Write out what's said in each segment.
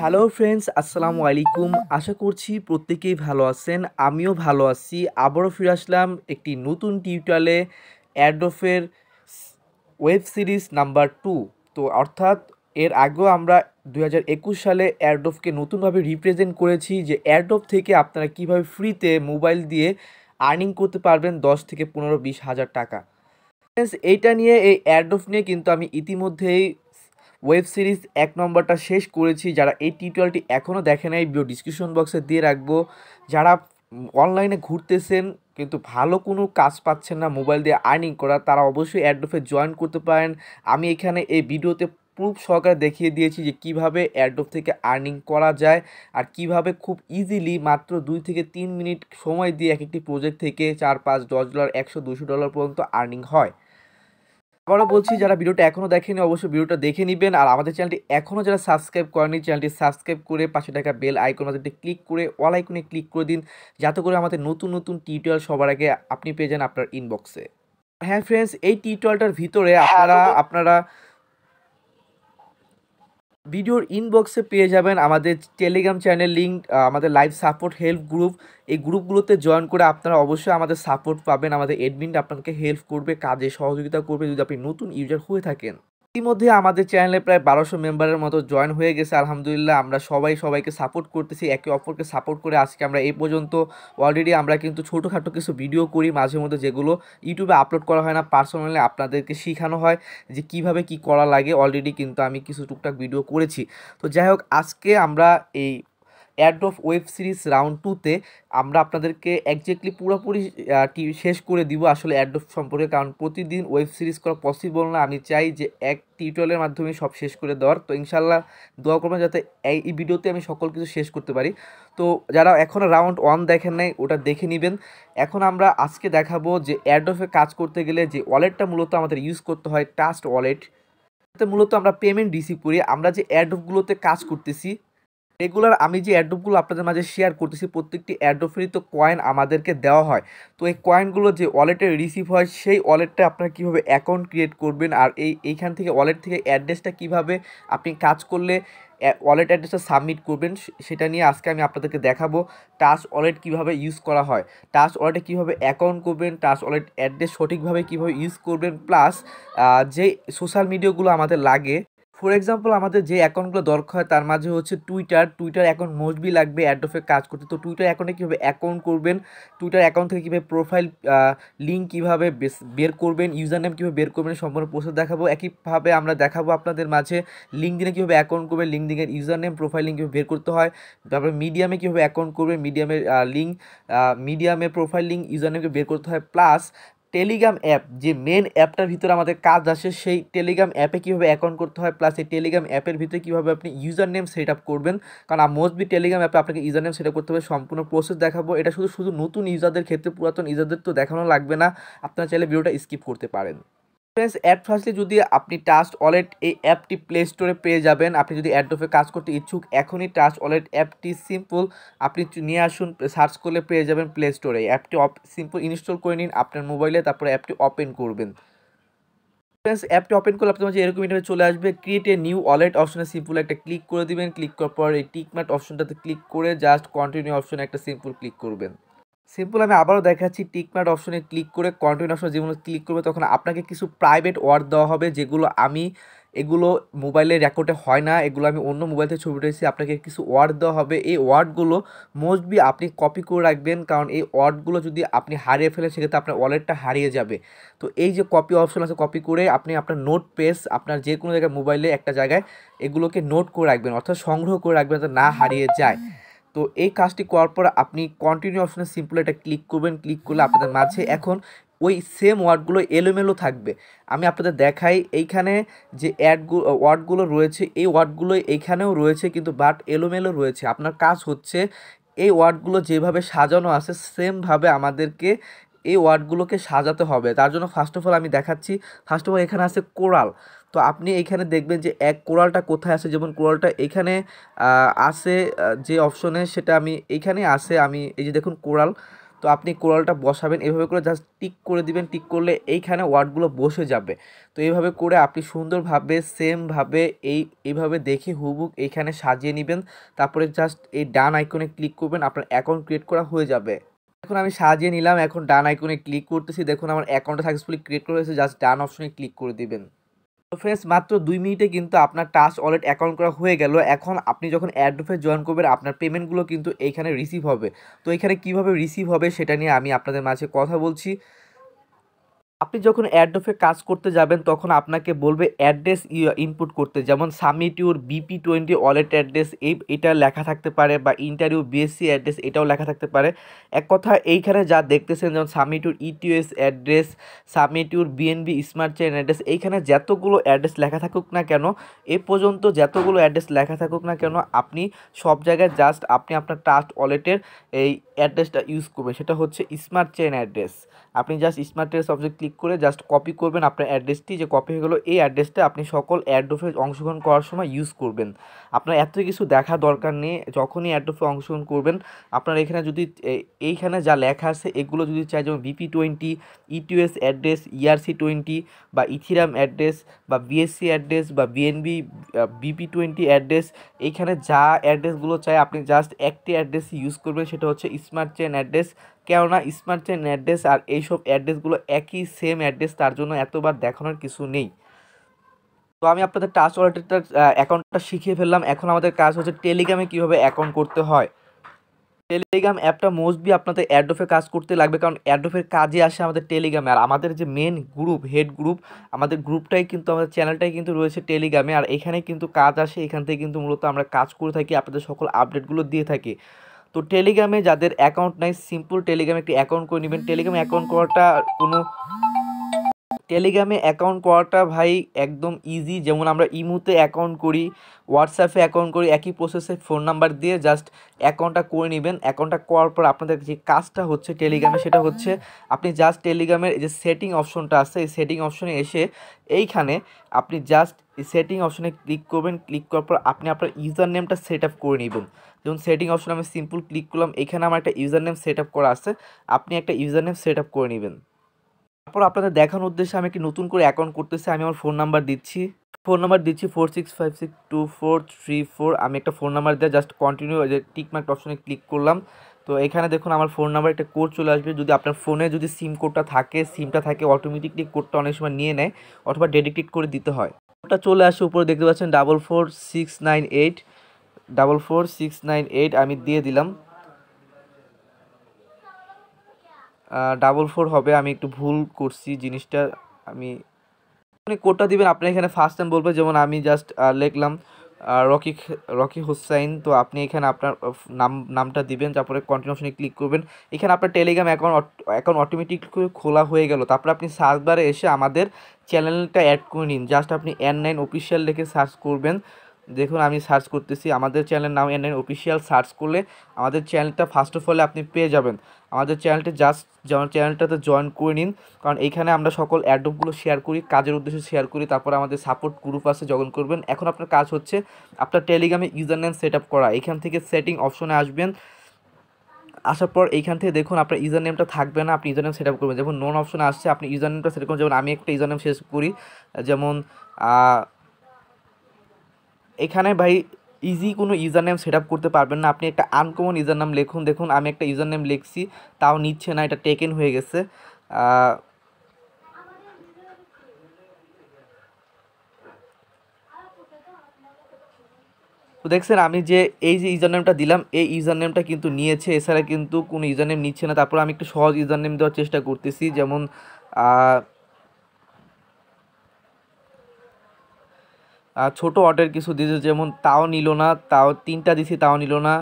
hello friends আসসালামু আলাইকুম আশা করছি প্রত্যেকেই ভালো আছেন আমিও ভালো আছি আবারও ফিরে আসলাম একটি নতুন টিউটালে অ্যাডোফের ওয়েব সিরিজ নাম্বার টু তো অর্থাৎ এর আগেও আমরা দু সালে অ্যাডোফকে নতুনভাবে রিপ্রেজেন্ট করেছি যে অ্যাডোফ থেকে আপনারা কিভাবে ফ্রিতে মোবাইল দিয়ে আর্নিং করতে পারবেন দশ থেকে পনেরো বিশ হাজার টাকা ফ্রেন্ডস এইটা নিয়ে এই অ্যাডোফ নিয়ে কিন্তু আমি ইতিমধ্যেই ওয়েব সিরিজ এক নম্বরটা শেষ করেছি যারা এই টিউটোরিয়ালটি এখনও দেখে নাই ডিসক্রিপশন বক্সে দিয়ে রাখবো যারা অনলাইনে ঘুরতেছেন কিন্তু ভালো কোনো কাজ পাচ্ছেন না মোবাইল দিয়ে আর্নিং করা তারা অবশ্যই অ্যাডোফে জয়েন করতে পারেন আমি এখানে এই ভিডিওতে প্রুফ সহকারে দেখিয়ে দিয়েছি যে কিভাবে অ্যাডোপ থেকে আর্নিং করা যায় আর কিভাবে খুব ইজিলি মাত্র দুই থেকে তিন মিনিট সময় দিয়ে এক একটি প্রজেক্ট থেকে চার পাঁচ দশ ডলার একশো দুশো ডলার পর্যন্ত আর্নিং হয় আবারও বলছি যারা ভিডিওটা এখনও দেখেনি অবশ্যই ভিডিওটা দেখে নেবেন আর আমাদের চ্যানেলটি এখনও যারা সাবস্ক্রাইব করেনি চ্যানেলটি সাবস্ক্রাইব করে পাশে থাকা বেল আইকন মাঝেটি ক্লিক করে অল আইকনে ক্লিক করে দিন যাতে করে আমাদের নতুন নতুন টিউটোরিয়াল সবার আগে আপনি পেয়ে যান আপনার ইনবক্সে হ্যাঁ ফ্রেন্ডস এই টিউটোরিয়ালটার ভিতরে হ্যাঁ, আপনারা আপনারা ভিডিওর ইনবক্সে পেয়ে যাবেন আমাদের টেলিগ্রাম চ্যানেল লিঙ্ক আমাদের লাইভ সাপোর্ট হেল্প গ্রুপ এই গ্রুপগুলোতে জয়েন করে আপনারা অবশ্যই আমাদের সাপোর্ট পাবেন আমাদের অ্যাডমিন আপনাকে হেল্প করবে কাজে সহযোগিতা করবে যদি আপনি নতুন ইউজার হয়ে থাকেন ইতিমধ্যে আমাদের চ্যানেলে প্রায় বারোশো মেম্বারের মতো জয়েন হয়ে গেছে আলহামদুলিল্লাহ আমরা সবাই সবাইকে সাপোর্ট করতেছি একে অপরকে সাপোর্ট করে আজকে আমরা এই পর্যন্ত অলরেডি আমরা কিন্তু ছোটোখাটো কিছু ভিডিও করি মাঝে মধ্যে যেগুলো ইউটিউবে আপলোড করা হয় না পার্সোনালি আপনাদেরকে শেখানো হয় যে কিভাবে কি করা লাগে অলরেডি কিন্তু আমি কিছু টুকটাক ভিডিও করেছি তো যাই হোক আজকে আমরা এই অ্যাড্রফ ওয়েব সিরিজ রাউন্ড টুতে আমরা আপনাদেরকে একজাক্টলি পুরোপুরি শেষ করে দিব আসলে অ্যাড্রফ সম্পর্কে কারণ প্রতিদিন ওয়েব সিরিজ করা পসিবল না আমি চাই যে এক টিউটোরিয়ালের মাধ্যমে সব শেষ করে দেওয়ার তো ইনশাল্লাহ দোয়া করবেন যাতে এই ভিডিওতে আমি সকল কিছু শেষ করতে পারি তো যারা এখনও রাউন্ড ওয়ান দেখেন নাই ওটা দেখে নেবেন এখন আমরা আজকে দেখাবো যে অ্যাড্রফে কাজ করতে গেলে যে ওয়ালেটটা মূলত আমাদের ইউজ করতে হয় টাস্ট ওয়ালেট মূলত আমরা পেমেন্ট রিসিভ করি আমরা যে অ্যাডগুলোতে কাজ করতেছি রেগুলার আমি যে অ্যাড্রোপগুলো আপনাদের মাঝে শেয়ার করতেছি প্রত্যেকটি অ্যাড্রপেরই তো কয়েন আমাদেরকে দেওয়া হয় তো এই কয়েনগুলো যে ওয়ালেটে রিসিভ হয় সেই ওয়ালেটটা আপনারা কীভাবে অ্যাকাউন্ট ক্রিয়েট করবেন আর এই এইখান থেকে ওয়ালেট থেকে অ্যাড্রেসটা কিভাবে আপনি কাজ করলে ওয়ালেট অ্যাড্রেসটা সাবমিট করবেন সেটা নিয়ে আজকে আমি আপনাদেরকে দেখাবো টাচ ওয়ালেট কিভাবে ইউজ করা হয় টাচ ওয়ালেটে কিভাবে অ্যাকাউন্ট করবেন টাচ ওয়ালেট অ্যাড্রেস সঠিকভাবে কিভাবে ইউজ করবেন প্লাস যে সোশ্যাল মিডিয়াগুলো আমাদের লাগে ফর এক্সাম্পল আমাদের যে অ্যাকাউন্টগুলো দরকার হয় তার মাঝে হচ্ছে টুইটার টুইটার অ্যাকাউন্ট মোস্টবি লাগবে অ্যাডোফে কাজ করতে তো টুইটার অ্যাকাউন্টে কীভাবে অ্যাকাউন্ট করবেন টুইটার অ্যাকাউন্ট থেকে কীভাবে প্রোফাইল লিঙ্ক কীভাবে বের করবেন ইউজার নেম কীভাবে বের করবেন সম্পূর্ণ প্রসেস দেখাবো একইভাবে আমরা দেখাবো আপনাদের মাঝে লিঙ্ক দিনে কীভাবে অ্যাকাউন্ট করবেন লিঙ্কদিনের ইউজার নেম প্রোফাইল লিঙ্ক কীভাবে বের করতে হয় তারপরে মিডিয়ামে কীভাবে অ্যাকাউন্ট করবেন মিডিয়ামের লিঙ্ক মিডিয়ামে প্রোফাইল লিঙ্ক ইউজার নেমকে বের করতে হয় প্লাস টেলিগ্রাম অ্যাপ যে মেন অ্যাপটার ভিতরে আমাদের কাজ আসে সেই টেলিগ্রাম অ্যাপে কীভাবে অ্যাকাউন্ট করতে হয় প্লাস এই টেলিগ্রাম অ্যাপের ভিতরে কীভাবে আপনি ইউজার নেম সেট আপ করবেন কারণ মোস্টলি টেলিগ্রাম অ্যাপে আপনাকে ইউজার নেম সেট আপ করতে হবে সম্পূর্ণ প্রসেস দেখাবো এটা শুধু শুধু নতুন ইউজারদের ক্ষেত্রে পুরাতন ইউজারদের তো দেখানো লাগবে না আপনারা চাইলে ভিডিওটা স্কিপ করতে পারেন ফ্রেন্ডস অ্যাড ফার্স্টলি যদি আপনি টাস্ট ওয়ালেট এই অ্যাপটি প্লে স্টোরে পেয়ে যাবেন আপনি যদি অ্যাডোফে কাজ করতে ইচ্ছুক এখনই টাস্ট ওয়ালেট অ্যাপটি সিম্পল আপনি নিয়ে আসুন সার্চ করলে পেয়ে যাবেন প্লে স্টোরে অ্যাপটি সিম্পল ইনস্টল করে নিন আপনার মোবাইলে তারপরে অ্যাপটি ওপেন করবেন ফ্রেন্ডস অ্যাপটি ওপেন করলে আপনার মাঝে এরকম ইন্টারভিউ চলে আসবে ক্রিয়েট এ নিউ ওয়ালেট অপশনে সিম্পল একটা ক্লিক করে দিবেন ক্লিক করার পর এই টিকমার্ট অপশনটাতে ক্লিক করে জাস্ট কন্টিনিউ অপশনে একটা সিম্পল ক্লিক করবেন সিম্পল আমি আবারও দেখাচ্ছি টিকমার্ট অপশনে ক্লিক করে কন্টিনিউ অপশন যেগুলো ক্লিক করবে তখন আপনাকে কিছু প্রাইভেট ওয়ার্ড দেওয়া হবে যেগুলো আমি এগুলো মোবাইলে রেকর্ডে হয় না এগুলো আমি অন্য মোবাইল থেকে ছবি উঠেছি আপনাকে কিছু ওয়ার্ড দেওয়া হবে এই ওয়ার্ডগুলো মোস্টবি আপনি কপি করে রাখবেন কারণ এই ওয়ার্ডগুলো যদি আপনি হারিয়ে ফেলেন সেক্ষেত্রে আপনার ওয়ালেটটা হারিয়ে যাবে তো এই যে কপি অপশন আছে কপি করে আপনি আপনার নোট পেস আপনার যে কোনো জায়গায় মোবাইলে একটা জায়গায় এগুলোকে নোট করে রাখবেন অর্থাৎ সংগ্রহ করে রাখবেন যাতে না হারিয়ে যায় তো এই কাজটি করার পর আপনি কন্টিনিউ অপশানে সিম্পল এটা ক্লিক করবেন ক্লিক করলে আপনাদের মাঝে এখন ওই সেম ওয়ার্ডগুলো এলোমেলো থাকবে আমি আপনাদের দেখাই এইখানে যে অ্যাডগুলো ওয়ার্ডগুলো রয়েছে এই ওয়ার্ডগুলো এইখানেও রয়েছে কিন্তু বাট এলোমেলো রয়েছে আপনার কাজ হচ্ছে এই ওয়ার্ডগুলো যেভাবে সাজানো আছে সেমভাবে আমাদেরকে এই ওয়ার্ডগুলোকে সাজাতে হবে তার জন্য ফার্স্ট অফ অল আমি দেখাচ্ছি ফার্স্ট অফ অল এখানে আছে কোরাল তো আপনি এখানে দেখবেন যে এক কোরালটা কোথায় আছে যেমন কোরালটা এখানে আছে যে অপশনে সেটা আমি এখানে আছে আমি এই যে দেখুন কোরাল তো আপনি কোরালটা বসাবেন এভাবে করে জাস্ট টিক করে দিবেন টিক করলে এইখানে ওয়ার্ডগুলো বসে যাবে তো এইভাবে করে আপনি সুন্দরভাবে সেমভাবে এই এইভাবে দেখে হুবুক এইখানে সাজিয়ে নেবেন তারপরে জাস্ট এই ডান আইকনে ক্লিক করবেন আপনার অ্যাকাউন্ট ক্রিয়েট করা হয়ে যাবে এখন আমি সাজিয়ে নিলাম এখন ডান আইকনে ক্লিক করতেছি দেখুন আমার অ্যাকাউন্টটা সাকসেসফুলি ক্রিয়েট করা হয়েছে জাস্ট ডান অপশনে ক্লিক করে দিবেন তো ফ্রেন্ডস মাত্র দুই মিনিটে কিন্তু আপনার টাচ ওয়ালেট অ্যাকাউন্ট করা হয়ে গেল এখন আপনি যখন অ্যাডোফে জয়েন করবেন আপনার পেমেন্টগুলো কিন্তু এইখানে রিসিভ হবে তো এখানে কিভাবে রিসিভ হবে সেটা নিয়ে আমি আপনাদের মাঝে কথা বলছি আপনি যখন অ্যাডোফে কাজ করতে যাবেন তখন আপনাকে বলবে অ্যাড্রেস ইনপুট করতে যেমন সামি your BP twenty wallet address এই এটা লেখা থাকতে পারে বা ইন্টারভিউ বিএসসি অ্যাড্রেস এটাও লেখা থাকতে পারে এক কথা এইখানে যা দেখতেছেন যেমন সামিট ইউর ইটিএস অ্যাড্রেস সামি your BNB smart chain address এইখানে যতগুলো অ্যাড্রেস লেখা থাকুক না কেন এ পর্যন্ত যতগুলো অ্যাড্রেস লেখা থাকুক না কেন আপনি সব জায়গায় জাস্ট আপনি আপনার ট্রাস্ট ওয়ালেটের এই অ্যাড্রেসটা ইউজ করবেন সেটা হচ্ছে স্মার্ট চেন অ্যাড্রেস আপনি জাস্ট স্মার্ট চেন সবজেক্ট ক্লিক ক্লিক করে জাস্ট কপি করবেন আপনার অ্যাড্রেসটি যে কপি হয়ে গেলো এই অ্যাড্রেসটা আপনি সকল অ্যাড্রোফে অংশগ্রহণ করার সময় ইউজ করবেন আপনার এত কিছু দেখা দরকার নেই যখনই অ্যাড্রোফে অংশগ্রহণ করবেন আপনার এখানে যদি এইখানে যা লেখা আছে এগুলো যদি চাই যেমন BP twenty ETS address ERC twenty বা ইথিরাম অ্যাড্রেস বা বিএসসি অ্যাড্রেস বা বিএনবি বিপি টোয়েন্টি অ্যাড্রেস এইখানে যা অ্যাড্রেসগুলো চাই আপনি জাস্ট একটি অ্যাড্রেস ইউজ করবেন সেটা হচ্ছে স্মার্ট চেন অ্যাড্রেস কেননা স্মার্ট চেন অ্যাড্রেস আর এইসব অ্যাড্রেসগুলো একই সেম অ্যাড্রেস তার জন্য এতবার দেখানোর কিছু নেই তো আমি আপনাদের টাচ ওয়ালেটটা অ্যাকাউন্টটা শিখিয়ে ফেললাম এখন আমাদের কাজ হচ্ছে টেলিগ্রামে কীভাবে অ্যাকাউন্ট করতে হয় টেলিগ্রাম অ্যাপটা মোস্টলি আপনাদের অ্যাডোফে কাজ করতে লাগবে কারণ অ্যাডোফের কাজে আসে আমাদের টেলিগ্রামে আর আমাদের যে মেন গ্রুপ হেড গ্রুপ আমাদের গ্রুপটাই কিন্তু আমাদের চ্যানেলটাই কিন্তু রয়েছে টেলিগ্রামে আর এখানে কিন্তু কাজ আসে এখান থেকে কিন্তু মূলত আমরা কাজ করে থাকি আপনাদের সকল আপডেটগুলো দিয়ে থাকি তো টেলিগ্রামে যাদের অ্যাকাউন্ট নাই সিম্পল টেলিগ্রামে একটি অ্যাকাউন্ট করে নেবেন টেলিগ্রামে অ্যাকাউন্ট করাটা কোনো টেলিগ্রামে অ্যাকাউন্ট করাটা ভাই একদম ইজি যেমন আমরা ইমুতে অ্যাকাউন্ট করি হোয়াটসঅ্যাপে অ্যাকাউন্ট করি একই প্রসেসে ফোন নাম্বার দিয়ে জাস্ট অ্যাকাউন্টটা করে নেবেন অ্যাকাউন্টটা করার পর আপনাদের যে কাজটা হচ্ছে টেলিগ্রামে সেটা হচ্ছে আপনি জাস্ট টেলিগ্রামের যে সেটিং অপশনটা আছে এই সেটিং অপশনে এসে এইখানে আপনি জাস্ট সেটিং অপশনে ক্লিক করবেন ক্লিক করার পর আপনি আপনার ইউজার নেমটা সেট আপ করে নেবেন যেমন সেটিং অপশন আমি সিম্পল ক্লিক করলাম এখানে আমার একটা ইউজার নেম সেট আপ করা আছে আপনি একটা ইউজার নেম সেট আপ করে নেবেন তারপর আপনাদের দেখানোর উদ্দেশ্যে আমি একটি নতুন করে অ্যাকাউন্ট করতেছি আমি আমার ফোন নাম্বার দিচ্ছি ফোন নাম্বার দিচ্ছি four six five six two four three four আমি একটা ফোন নাম্বার দেওয়া জাস্ট কন্টিনিউ যে টিকমার্ক অপশনে ক্লিক করলাম তো এখানে দেখুন আমার ফোন নাম্বার একটা কোড চলে আসবে যদি আপনার ফোনে যদি সিম কোডটা থাকে সিমটা থাকে অটোমেটিকলি কোডটা অনেক সময় নিয়ে নেয় অথবা ডেডিকেট করে দিতে হয় ওটা চলে আসে উপরে দেখতে পাচ্ছেন double four six nine eight double four six nine eight আমি দিয়ে দিলাম ডাবল ফোর হবে আমি একটু ভুল করছি জিনিসটা আমি আপনি কোডটা দিবেন আপনি এখানে ফার্স্ট টাইম বলবেন যেমন আমি জাস্ট লিখলাম রকি রকি হোসাইন তো আপনি এখানে আপনার নাম নামটা দিবেন তারপরে কন্টিনিউশনে ক্লিক করবেন এখানে আপনার টেলিগ্রাম অ্যাকাউন্ট অ্যাকাউন্ট অটোমেটিক খোলা হয়ে গেল তারপরে আপনি সার্চ এসে আমাদের চ্যানেলটা অ্যাড করে নিন জাস্ট আপনি এন নাইন অফিসিয়াল লিখে সার্চ করবেন দেখুন আমি সার্চ করতেছি আমাদের চ্যানেলের নাম এনএন অফিসিয়াল সার্চ করলে আমাদের চ্যানেলটা ফার্স্ট অফ অল আপনি পেয়ে যাবেন আমাদের চ্যানেলটা জাস্ট যেমন চ্যানেলটাতে জয়েন করে নিন কারণ এইখানে আমরা সকল অ্যাডপগুলো শেয়ার করি কাজের উদ্দেশ্যে শেয়ার করি তারপর আমাদের সাপোর্ট গ্রুপ আছে জয়েন করবেন এখন আপনার কাজ হচ্ছে আপনার টেলিগ্রামে ইউজার নেম সেট আপ করা এখান থেকে সেটিং অপশনে আসবেন আসার পর এইখান থেকে দেখুন আপনার ইউজার নেমটা থাকবে না আপনি ইউজার নেম সেট আপ করবেন যেমন নন অপশন আসছে আপনি ইউজার নেমটা সেট করবেন যেমন আমি একটা ইউজার নেম শেষ করি যেমন এখানে ভাই ইজি কোনো ইউজার নেম সেট করতে পারবেন না আপনি একটা আনকমন ইউজার নাম লিখুন দেখুন আমি একটা ইউজার নেম লিখছি তাও নিচ্ছে না এটা টেকেন হয়ে গেছে তো দেখছেন আমি যে এই যে ইউজার নেমটা দিলাম এই ইউজার নেমটা কিন্তু নিয়েছে এছাড়া কিন্তু কোনো ইউজার নেম নিচ্ছে না তারপর আমি একটু সহজ ইউজার নেম দেওয়ার চেষ্টা করতেছি যেমন ছোট অর্ডার কিছু দিয়েছে যেমন তাও নিল না তাও তিনটা দিছি তাও নিল না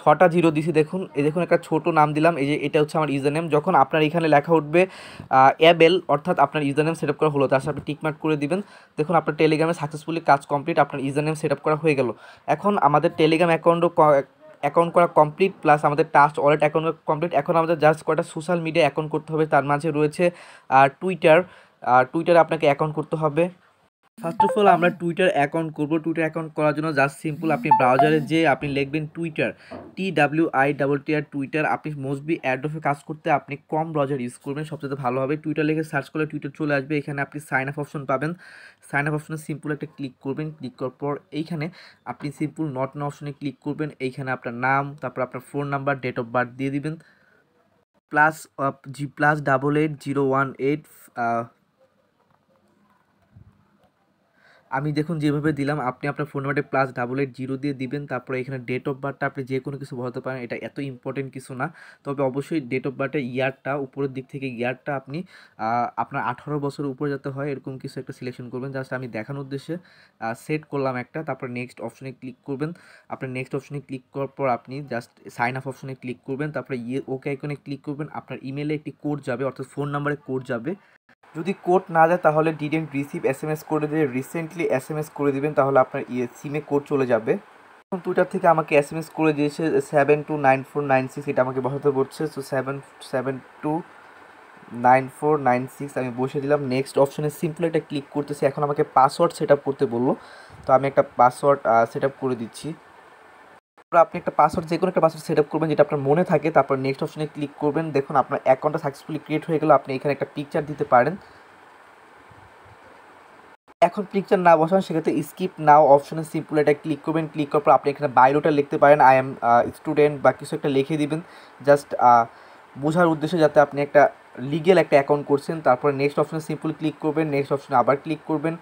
ছটা জিরো দিছি দেখুন এই দেখুন একটা ছোট নাম দিলাম এই যে এটা হচ্ছে আমার ইউজার নেম যখন আপনার এখানে লেখা উঠবে অ্যাবেল অর্থাৎ আপনার ইউজার নেম সেট আপ করা হলো তার সাথে আপনি টিকমার্ক করে দিবেন দেখুন আপনার টেলিগ্রামে সাকসেসফুলি কাজ কমপ্লিট আপনার ইউজার নেম সেট আপ করা হয়ে গেল এখন আমাদের টেলিগ্রাম অ্যাকাউন্টও অ্যাকাউন্ট করা কমপ্লিট প্লাস আমাদের টাচ ওয়ালেট অ্যাকাউন্ট কমপ্লিট এখন আমাদের জাস্ট কটা সোশ্যাল মিডিয়া অ্যাকাউন্ট করতে হবে তার মাঝে রয়েছে টুইটার টুইটারে আপনাকে অ্যাকাউন্ট করতে হবে ফার্স্ট অফ অল আমরা টুইটার অ্যাকাউন্ট করব টুইটার অ্যাকাউন্ট করার জন্য জাস্ট সিম্পল আপনি ব্রাউজারে যে আপনি লিখবেন Twitter T W I double T R Twitter আপনি মোস্টবি অফে কাজ করতে আপনি কম ব্রাউজার ইউজ করবেন সবচেয়ে ভালো হবে টুইটার লিখে সার্চ করলে টুইটার চলে আসবে এখানে আপনি সাইন আপ অপশন পাবেন সাইন আপ অপশনে সিম্পল একটা ক্লিক করবেন ক্লিক করার পর এইখানে আপনি সিম্পল নট না অপশনে ক্লিক করবেন এইখানে আপনার নাম তারপর আপনার phone number date of birth দিয়ে দিবেন plus G plus double eight zero one eight আমি দেখুন যেভাবে দিলাম আপনি আপনার ফোন নাম্বারে প্লাস ডাবল এইট জিরো দিয়ে দিবেন তারপরে এখানে ডেট অফ বার্থটা আপনি যে কোনো কিছু বলতে পারেন এটা এত ইম্পর্টেন্ট কিছু না তবে অবশ্যই ডেট অফ বার্থের ইয়ারটা উপরের দিক থেকে ইয়ারটা আপনি আপনার আঠারো বছর উপরে যাতে হয় এরকম কিছু একটা সিলেকশন করবেন জাস্ট আমি দেখানোর উদ্দেশ্যে সেট করলাম একটা তারপরে নেক্সট অপশনে ক্লিক করবেন আপনার নেক্সট অপশনে ক্লিক করার পর আপনি জাস্ট সাইন আপ অপশনে ক্লিক করবেন তারপরে ইয়ে ওকে আইকনে ক্লিক করবেন আপনার ইমেলে একটি কোড যাবে অর্থাৎ ফোন নাম্বারে কোড যাবে যদি কোড না যায় তাহলে didn't receive S M S করে দিয়ে রিসেন্টলি এস এম এস করে দেবেন তাহলে আপনার ইয়ে সিমে কোড চলে যাবে এখন টুইটার থেকে আমাকে এস এম এস করে দিয়েছে seven two nine four nine six এটা আমাকে বসাতে পড়ছে so seven seven two nine four nine six আমি বসে দিলাম নেক্সট অপশনে সিম্পল একটা ক্লিক করতেছি এখন আমাকে পাসওয়ার্ড সেট আপ করতে বললো তো আমি একটা পাসওয়ার্ড সেট আপ করে দিচ্ছি আপনি একটা পাসওয়ার্ড যে কোনো একটা পাসওয়ার্ড সেট আপ করবেন যেটা আপনার মনে থাকে তারপর নেক্সট অপশনে ক্লিক করবেন দেখুন আপনার অ্যাকাউন্টটা সাকসেসফুলি ক্রিয়েট হয়ে গেল আপনি এখানে একটা পিকচার দিতে পারেন এখন পিকচার না বসান সেক্ষেত্রে স্কিপ নাও অপশনে সিম্পল এটা ক্লিক করবেন ক্লিক করার পর আপনি এখানে বায়োটা লিখতে পারেন আই এম স্টুডেন্ট বা কিছু একটা লিখে দিবেন জাস্ট বোঝার উদ্দেশ্যে যাতে আপনি একটা লিগেল একটা অ্যাকাউন্ট করছেন তারপরে নেক্সট অপশানে সিম্পল ক্লিক করবেন নেক্সট অপশানে আবার ক্লিক করবেন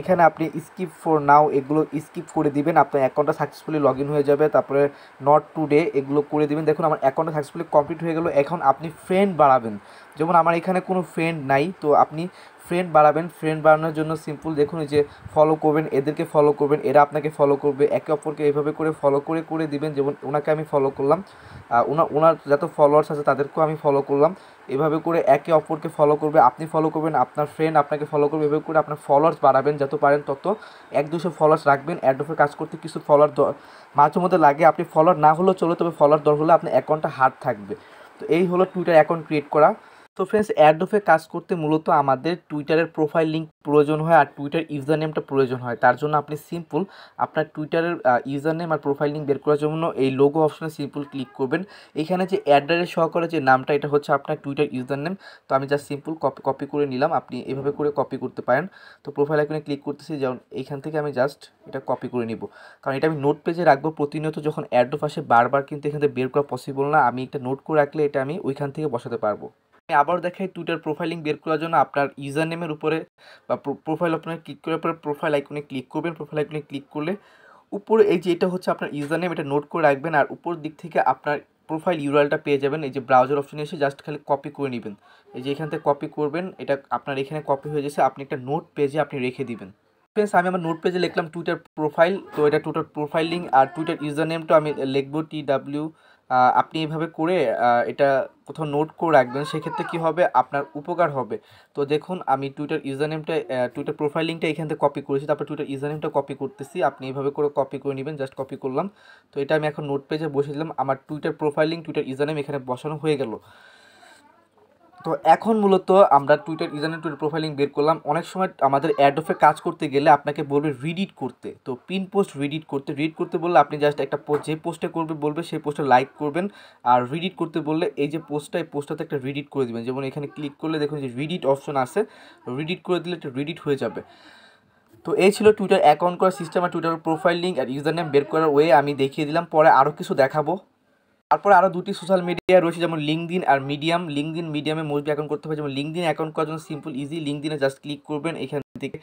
এখানে আপনি স্কিপ ফর নাও এগুলো স্কিপ করে দিবেন আপনার অ্যাকাউন্টটা সাকসেসফুলি লগ হয়ে যাবে তারপরে নট টুডে এগুলো করে দিবেন দেখুন আমার অ্যাকাউন্টটা সাকসেসফুলি কমপ্লিট হয়ে গেল এখন আপনি ফ্রেন্ড বাড়াবেন যেমন আমার এখানে কোনো ফ্রেন্ড নাই তো আপনি ফ্রেন্ড বাড়াবেন ফ্রেন্ড বাড়ানোর জন্য সিম্পল দেখুন যে ফলো করবেন এদেরকে ফলো করবেন এরা আপনাকে ফলো করবে একে অপরকে এভাবে করে ফলো করে করে দিবেন যেমন ওনাকে আমি ফলো করলাম ওনার ওনার যত ফলোয়ার্স আছে তাদেরকেও আমি ফলো করলাম এভাবে করে একে অপরকে ফলো করবে আপনি ফলো করবেন আপনার ফ্রেন্ড আপনাকে ফলো করবে এভাবে করে আপনার ফলোয়ার্স বাড়াবেন যত পারেন তত এক দুশো ফলোয়ার্স রাখবেন অ্যাডোফে কাজ করতে কিছু ফলোয়ার দর মাঝে মধ্যে লাগে আপনি ফলোয়ার না হলেও চলে তবে ফলোয়ার দর হলে আপনার অ্যাকাউন্টটা হার্ড থাকবে তো এই হলো টুইটার অ্যাকাউন্ট ক্রিয়েট করা তো ফ্রেন্ডস অ্যাডোফে কাজ করতে মূলত আমাদের টুইটারের প্রোফাইল লিঙ্ক প্রয়োজন হয় আর টুইটার ইউজার নেমটা প্রয়োজন হয় তার জন্য আপনি সিম্পল আপনার টুইটারের ইউজার নেম আর প্রোফাইল লিঙ্ক বের করার জন্য এই লোগো অপশনে সিম্পল ক্লিক করবেন এখানে যে অ্যাড্রেস সহকারে যে নামটা এটা হচ্ছে আপনার টুইটার ইউজার নেম তো আমি জাস্ট সিম্পল কপি কপি করে নিলাম আপনি এভাবে করে কপি করতে পারেন তো প্রোফাইল আইকনে ক্লিক করতেছি যেমন এখান থেকে আমি জাস্ট এটা কপি করে নিব কারণ এটা আমি নোট পেজে রাখবো প্রতিনিয়ত যখন অ্যাডোফ আসে বারবার কিন্তু এখান থেকে বের করা পসিবল না আমি এটা নোট করে রাখলে এটা আমি ওইখান থেকে বসাতে পারবো আমি আবারও দেখাই টুইটার প্রোফাইলিং বের করার জন্য আপনার ইউজার নেমের উপরে বা প্রোফাইল আপনার ক্লিক করার পরে প্রোফাইল আইকনে ক্লিক করবেন প্রোফাইল আইকনে ক্লিক করলে উপরে এই যে এটা হচ্ছে আপনার ইউজার নেম এটা নোট করে রাখবেন আর উপর দিক থেকে আপনার প্রোফাইল ইউরালটা পেয়ে যাবেন এই যে ব্রাউজার অপশনে এসে জাস্ট খালি কপি করে নেবেন এই যে এখান থেকে কপি করবেন এটা আপনার এখানে কপি হয়ে গেছে আপনি একটা নোট পেজে আপনি রেখে দিবেন ফ্রেন্ডস আমি আমার নোট পেজে লিখলাম টুইটার প্রোফাইল তো এটা টুইটার প্রোফাইলিং আর টুইটার ইউজার নেমটা আমি লিখবো টি ডাব্লিউ আপনি এভাবে করে এটা কোথাও নোট করে রাখবেন সেক্ষেত্রে কী হবে আপনার উপকার হবে তো দেখুন আমি টুইটার ইউজার নেমটা টুইটার প্রোফাইল লিঙ্কটা এখান থেকে কপি করেছি তারপর টুইটার ইউজার নেমটা কপি করতেছি আপনি এইভাবে করে কপি করে নেবেন জাস্ট কপি করলাম তো এটা আমি এখন নোট পেজে বসে দিলাম আমার Twitter profile link Twitter user name এখানে বসানো হয়ে গেল তো এখন মূলত আমরা টুইটার ইউজারনেট টুইটার প্রোফাইলিং বের করলাম অনেক সময় আমাদের অ্যাডোফে কাজ করতে গেলে আপনাকে বলবে রিডিট করতে তো পিন পোস্ট রিডিট করতে রিড করতে বললে আপনি জাস্ট একটা পোস্ট যে পোস্টে করবে বলবে সেই পোস্টে লাইক করবেন আর রিডিট করতে বললে এই যে পোস্টটা এই পোস্টটাতে একটা রিডিট করে দেবেন যেমন এখানে ক্লিক করলে দেখুন যে রিডিট অপশন আছে রিডিট করে দিলে একটা রিডিট হয়ে যাবে তো এই ছিল টুইটার অ্যাকাউন্ট করার সিস্টেম আর টুইটার প্রোফাইল লিঙ্ক আর ইউজার নেম বের করার ওয়ে আমি দেখিয়ে দিলাম পরে আরও কিছু দেখাবো তারপরে আরও দুটি সোশ্যাল মিডিয়া রয়েছে যেমন লিঙ্কদিন আর মিডিয়াম লিঙ্কদিন মিডিয়ামে মোস্ট অ্যাকাউন্ট করতে হবে যেমন লিঙ্কদিন অ্যাকাউন্ট করার জন্য সিম্পল ইজি লিঙ্কদিনে জাস্ট ক্লিক করবেন এখান থেকে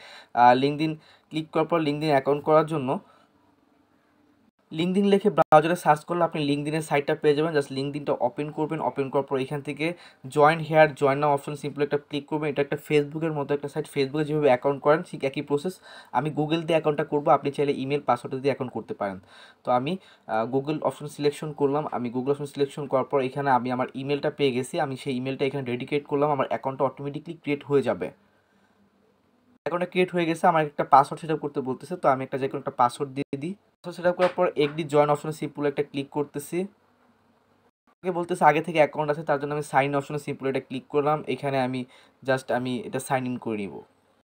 লিঙ্কদিন ক্লিক করার পর লিঙ্কদিন অ্যাকাউন্ট করার জন্য লিঙ্কদিন লিখে ব্রাউজারে সার্চ করলে আপনি লিঙ্কদিনের সাইটটা পেয়ে যাবেন জাস্ট লিঙ্কদিনটা ওপেন করবেন ওপেন করার পর এখান থেকে join here join now option simple একটা ক্লিক করবেন এটা একটা ফেসবুকের মতো একটা সাইট ফেসবুকে যেভাবে অ্যাকাউন্ট করেন ঠিক একই প্রসেস আমি গুগল দিয়ে অ্যাকাউন্টটা করবো আপনি চাইলে ইমেল পাসওয়ার্ড দিয়ে অ্যাকাউন্ট করতে পারেন তো আমি গুগল অপশন সিলেকশন করলাম আমি গুগল অপশন সিলেকশন করার পর এখানে আমি আমার ইমেলটা পেয়ে গেছি আমি সেই ইমেলটা এখানে ডেডিকেট করলাম আমার অ্যাকাউন্টটা অটোমেটিকলি ক্রিয়েট হয়ে যাবে অ্যাকাউন্টটা ক্রিয়েট হয়ে গেছে আমার একটা পাসওয়ার্ড সেট করতে বলতেছে তো আমি একটা যে কোনো একটা পাসওয়ার্ড দিয়ে দিই সেট আপ করার পর একটি জয়েন অপশনে সিম্পল একটা ক্লিক করতেছি আগে বলতেছে আগে থেকে অ্যাকাউন্ট আছে তার জন্য আমি সাইন অপশনে সিম্পল এটা ক্লিক করলাম এখানে আমি জাস্ট আমি এটা সাইন ইন করে নিব